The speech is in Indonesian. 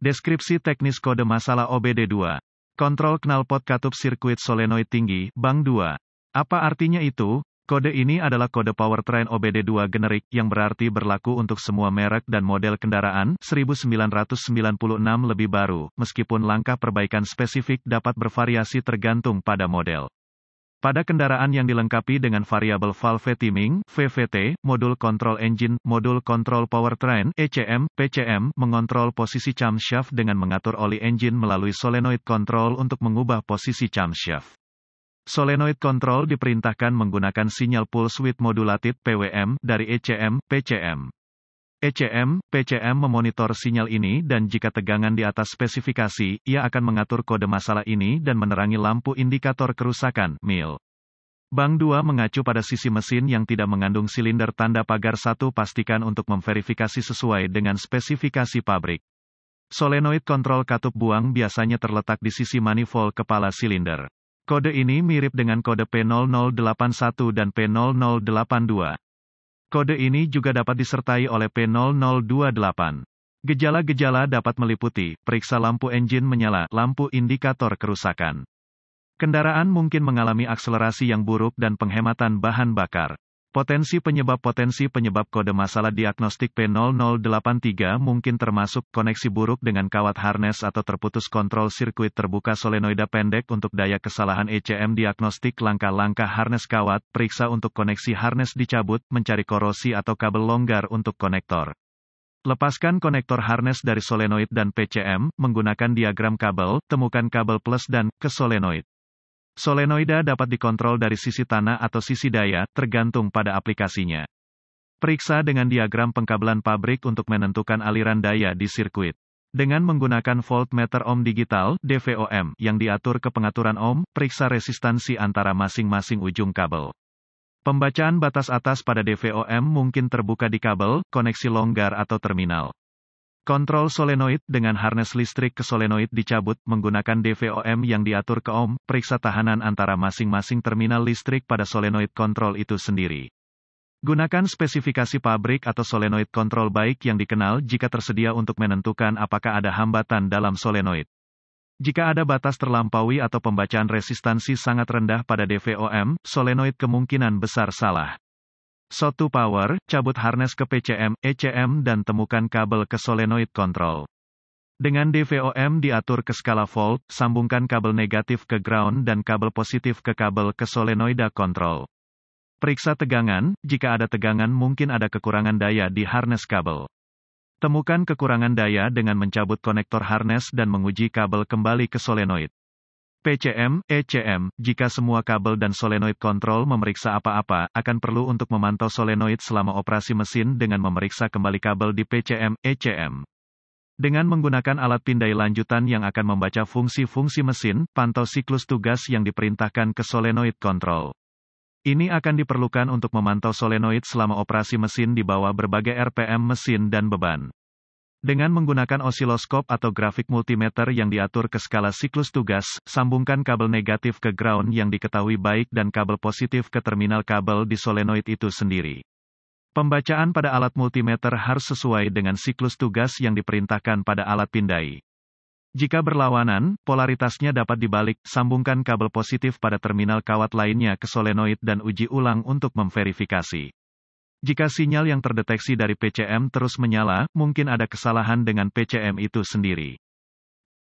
Deskripsi teknis kode masalah OBD2. Kontrol knalpot katup sirkuit solenoid tinggi, bank 2. Apa artinya itu? Kode ini adalah kode powertrain OBD2 generik, yang berarti berlaku untuk semua merek dan model kendaraan 1996 lebih baru, meskipun langkah perbaikan spesifik dapat bervariasi tergantung pada model. Pada kendaraan yang dilengkapi dengan variabel valve timing (VVT), modul kontrol engine, modul kontrol powertrain (ECM), PCM mengontrol posisi camshaft dengan mengatur oli engine melalui solenoid control untuk mengubah posisi camshaft. Solenoid control diperintahkan menggunakan sinyal pulse width modulated (PWM) dari ECM, PCM. ECM, PCM memonitor sinyal ini dan jika tegangan di atas spesifikasi, ia akan mengatur kode masalah ini dan menerangi lampu indikator kerusakan, MIL. Bank 2 mengacu pada sisi mesin yang tidak mengandung silinder tanda pagar satu pastikan untuk memverifikasi sesuai dengan spesifikasi pabrik. Solenoid kontrol katup buang biasanya terletak di sisi manifold kepala silinder. Kode ini mirip dengan kode P0081 dan P0082. Kode ini juga dapat disertai oleh P0028. Gejala-gejala dapat meliputi, periksa lampu engine menyala, lampu indikator kerusakan. Kendaraan mungkin mengalami akselerasi yang buruk dan penghematan bahan bakar. Potensi penyebab Potensi penyebab kode masalah diagnostik P0083 mungkin termasuk koneksi buruk dengan kawat harness atau terputus kontrol sirkuit terbuka solenoida pendek untuk daya kesalahan ECM diagnostik langkah-langkah harness kawat, periksa untuk koneksi harness dicabut, mencari korosi atau kabel longgar untuk konektor. Lepaskan konektor harness dari solenoid dan PCM, menggunakan diagram kabel, temukan kabel plus dan, ke solenoid. Solenoida dapat dikontrol dari sisi tanah atau sisi daya, tergantung pada aplikasinya. Periksa dengan diagram pengkabelan pabrik untuk menentukan aliran daya di sirkuit. Dengan menggunakan voltmeter ohm digital (DVOM) yang diatur ke pengaturan ohm, periksa resistansi antara masing-masing ujung kabel. Pembacaan batas atas pada DVOM mungkin terbuka di kabel, koneksi longgar atau terminal. Kontrol solenoid dengan harness listrik ke solenoid dicabut menggunakan DVOM yang diatur ke ohm, periksa tahanan antara masing-masing terminal listrik pada solenoid kontrol itu sendiri. Gunakan spesifikasi pabrik atau solenoid kontrol baik yang dikenal jika tersedia untuk menentukan apakah ada hambatan dalam solenoid. Jika ada batas terlampaui atau pembacaan resistansi sangat rendah pada DVOM, solenoid kemungkinan besar salah. Sotu power, cabut harness ke PCM, ECM dan temukan kabel ke solenoid control. Dengan DVOM diatur ke skala volt, sambungkan kabel negatif ke ground dan kabel positif ke kabel ke solenoida control. Periksa tegangan, jika ada tegangan mungkin ada kekurangan daya di harness kabel. Temukan kekurangan daya dengan mencabut konektor harness dan menguji kabel kembali ke solenoid. PCM, ECM, jika semua kabel dan solenoid kontrol memeriksa apa-apa, akan perlu untuk memantau solenoid selama operasi mesin dengan memeriksa kembali kabel di PCM, ECM. Dengan menggunakan alat pindai lanjutan yang akan membaca fungsi-fungsi mesin, pantau siklus tugas yang diperintahkan ke solenoid kontrol. Ini akan diperlukan untuk memantau solenoid selama operasi mesin di bawah berbagai RPM mesin dan beban. Dengan menggunakan osiloskop atau grafik multimeter yang diatur ke skala siklus tugas, sambungkan kabel negatif ke ground yang diketahui baik dan kabel positif ke terminal kabel di solenoid itu sendiri. Pembacaan pada alat multimeter harus sesuai dengan siklus tugas yang diperintahkan pada alat pindai. Jika berlawanan, polaritasnya dapat dibalik, sambungkan kabel positif pada terminal kawat lainnya ke solenoid dan uji ulang untuk memverifikasi. Jika sinyal yang terdeteksi dari PCM terus menyala, mungkin ada kesalahan dengan PCM itu sendiri.